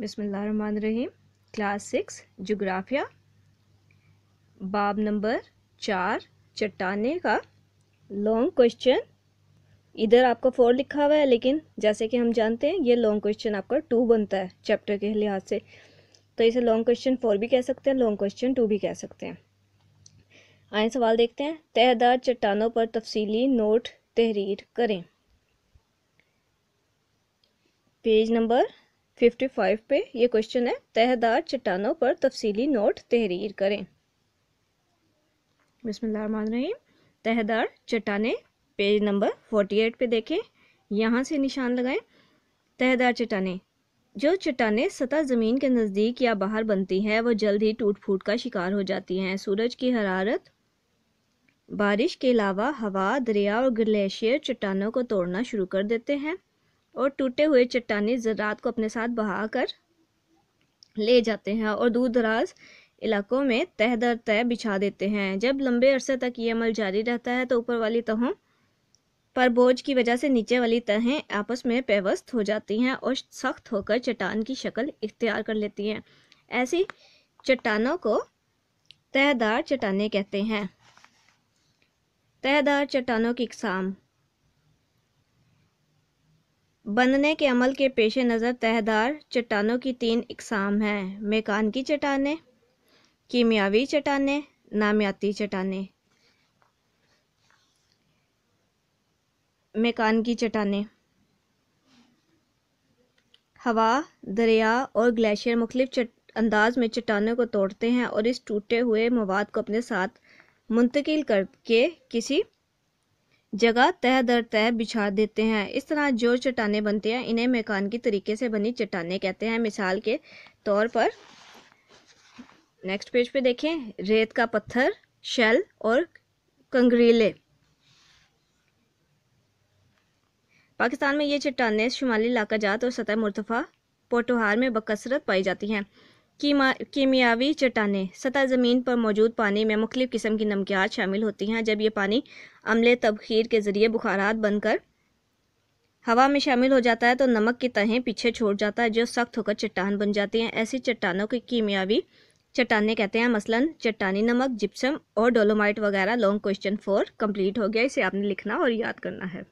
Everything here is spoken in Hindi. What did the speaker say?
बिसमीम क्लास सिक्स जोग्राफिया बाब नंबर चार चट्टाने का लॉन्ग क्वेश्चन इधर आपका फोर लिखा हुआ है लेकिन जैसे कि हम जानते हैं ये लॉन्ग क्वेश्चन आपका टू बनता है चैप्टर के लिहाज से तो इसे लॉन्ग क्वेश्चन फोर भी कह सकते हैं लॉन्ग क्वेश्चन टू भी कह सकते हैं आए सवाल देखते हैं तहदार चट्टानों पर तफसीली नोट तहरीर करें पेज नंबर 55 पे ये क्वेश्चन है तहदार चट्टानों पर तफसीली नोट तहरीर करें बिसमीम तहदार चट्टाने पेज नंबर 48 पे देखें यहाँ से निशान लगाएं तहदार चट्टाने जो चट्टाने सतह ज़मीन के नज़दीक या बाहर बनती हैं वो जल्द ही टूट फूट का शिकार हो जाती हैं सूरज की हरारत बारिश के अलावा हवा दरिया और ग्लेशियर चट्टानों को तोड़ना शुरू कर देते हैं और टूटे हुए चट्टानी ज़रात को अपने साथ बहा कर ले जाते हैं और दूर दराज इलाकों में तह दर तय बिछा देते हैं जब लंबे अरसे तक ये अमल जारी रहता है तो ऊपर वाली तहों पर बोझ की वजह से नीचे वाली तहें आपस में पेवस्त हो जाती हैं और सख्त होकर चट्टान की शक्ल इख्तियार कर लेती हैं ऐसी चट्टानों को तहदार चट्टाने कहते हैं तहदार चट्टानों की इकसाम बनने के अमल के पेश नज़र तहदार चट्टानों की तीन इकसाम हैं मेकान की चट्टानें कीमियावी चट्टानें नामियाती चट्टानें मेकान की चट्टानें हवा दरिया और ग्लेशियर मुख्तलिफ चट अंदाज में चट्टानों को तोड़ते हैं और इस टूटे हुए मवाद को अपने साथ मुंतकिल करके किसी जगह तह दर तह बिछा देते हैं इस तरह जो चट्टाने बनते हैं इन्हें मेकान की तरीके से बनी चट्टाने कहते हैं मिसाल के तौर पर नेक्स्ट पेज पे देखें रेत का पत्थर शेल और कंगरीले पाकिस्तान में ये चट्टाने शुमाली इलाका जात और सतह मुर्तफ़ा पोटोहार में बकसरत पाई जाती हैं कीमा कीमियावी चट्टानें सतह ज़मीन पर मौजूद पानी में मुख्तलिफ़ किस्म की नमकियात शामिल होती हैं जब ये पानी अमले तबखीर के ज़रिए बुखारात बनकर हवा में शामिल हो जाता है तो नमक की तहें पीछे छोड़ जाता है जो सख्त होकर चट्टान बन जाती हैं ऐसी चट्टानों की कीमियावी चट्टाने कहते हैं मसलन चट्टानी नमक जिप्सम और डोलोमाइट वगैरह लॉन्ग क्वेश्चन फोर कंप्लीट हो गया इसे आपने लिखना और याद करना है